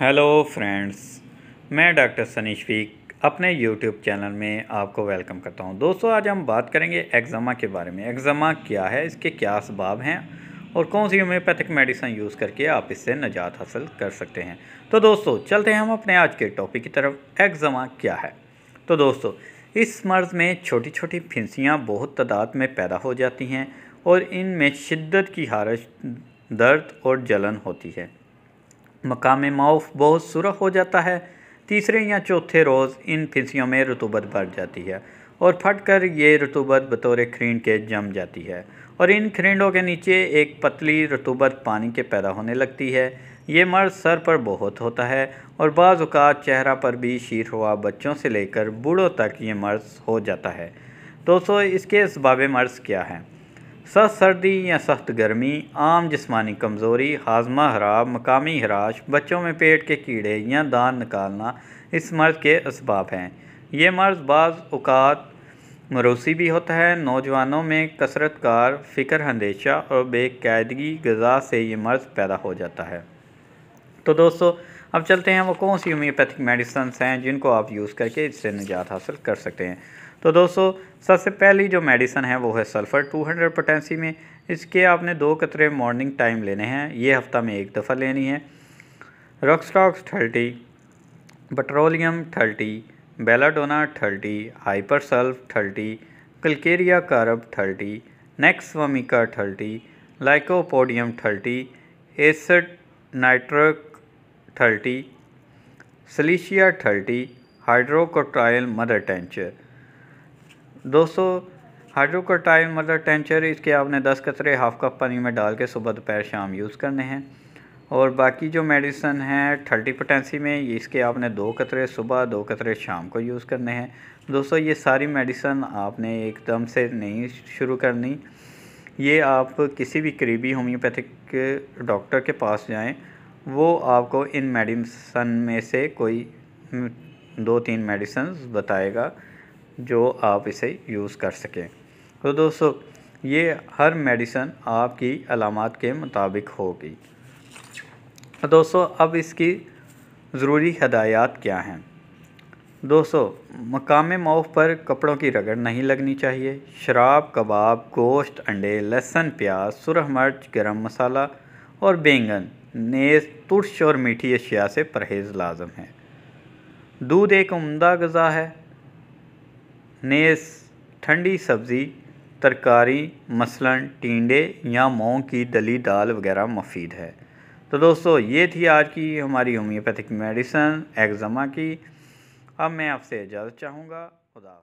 hello friends मैं doctor Sunny Shafiq अपने YouTube channel में आपको वेलकम करता हूं दोस्तों आज हम बात करेंगे एग्जामा के बारे में एग्जामा क्या है इसके क्या असबाब हैं और कौन सी होम्योपैथिक मेडिसिन यूज़ करके आप इससे निजात हासिल कर सकते हैं तो दोस्तों चलते हैं हम अपने आज के टॉपिक की तरफ एग्जामा क्या है तो दोस्तों इस मर्ज़ में छोटी छोटी फिंसियाँ बहुत तादाद में पैदा हो जाती हैं और इनमें शिद्दत की हारश दर्द और जलन होती है मकाम माउफ बहुत सुरख हो जाता है तीसरे या चौथे रोज़ इन फिसियों में रतूबत बढ़ जाती है और फट कर ये रतूबत बतौर खरीड के जम जाती है और इन खरींडों के नीचे एक पतली रतूबत पानी के पैदा होने लगती है ये मर्द सर पर बहुत होता है और बाज़ात चेहरा पर भी शीर हुआ बच्चों से लेकर बूढ़ों तक ये मर्ज हो जाता है दोस्तों इसके इसबाब मर्ज क्या हैं सख्त सर्दी या सख्त गर्मी आम जिसमानी कमज़ोरी हाजमा हराब मकामी हराश बच्चों में पेट के कीड़े या दान निकालना इस मर्ज़ के इसबाब हैं ये मर्ज़ बाज़ अवत मरूसी भी होता है नौजवानों में कसरत कार फ़िक्र हंदेशा और बेकायदगी गज़ा से ये मर्ज़ पैदा हो जाता है तो दोस्तों अब चलते हैं वो कौन सी होम्योपैथिक मेडिसन्स हैं जिनको आप यूज़ करके इससे निजात हासिल कर सकते हैं तो दोस्तों सबसे पहली जो मेडिसन है वो है सल्फ़र 200 हंड्रेड पोटेंसी में इसके आपने दो कतरे मॉर्निंग टाइम लेने हैं ये हफ्ता में एक दफ़ा लेनी है rhus tox thirty petroleum thirty belladonna thirty hepar sulph thirty calcarea carb thirty nux vomica thirty lycopodium thirty acid nitric thirty silicea thirty hydrocotyle mother tincture दोस्तों हाइड्रो का टाइम मतलब टेंचर इसके आपने दस कतरे हाफ कप पानी में डाल के सुबह दोपहर शाम यूज़ करने हैं और बाकी जो मेडिसन हैं थर्टी पोटेंसी में इसके आपने दो कतरे सुबह दो कतरे शाम को यूज़ करने हैं दोस्तों ये सारी मेडिसन आपने एकदम से नहीं शुरू करनी ये आप किसी भी करीबी होम्योपैथिक डॉक्टर के पास जाएं वो आपको इन मेडिसन में से कोई दो तीन मेडिसन बताएगा जो आप इसे यूज़ कर सकें तो दोस्तों ये हर मेडिसन आपकी अलामत के मुताबिक होगी तो दोस्तों अब इसकी ज़रूरी हदायत क्या हैं दोस्तों मकाम मौफ पर कपड़ों की रगड़ नहीं लगनी चाहिए शराब कबाब गोश्त अंडे लहसुन प्याज सुरह मर्च गरम मसाला और बैंगन नेज़ तुर्श और मीठी अशिया से परहेज़ लाजम है दूध एक उम्दा गज़ा है नेस ठंडी सब्ज़ी तरकारी मसलन टींडे या मोंग की दली दाल वगैरह मुफीद है तो दोस्तों ये थी आज की हमारी होम्योपैथिक मेडिसन एग्जामा की अब मैं आपसे इजाज़त चाहूँगा खुदा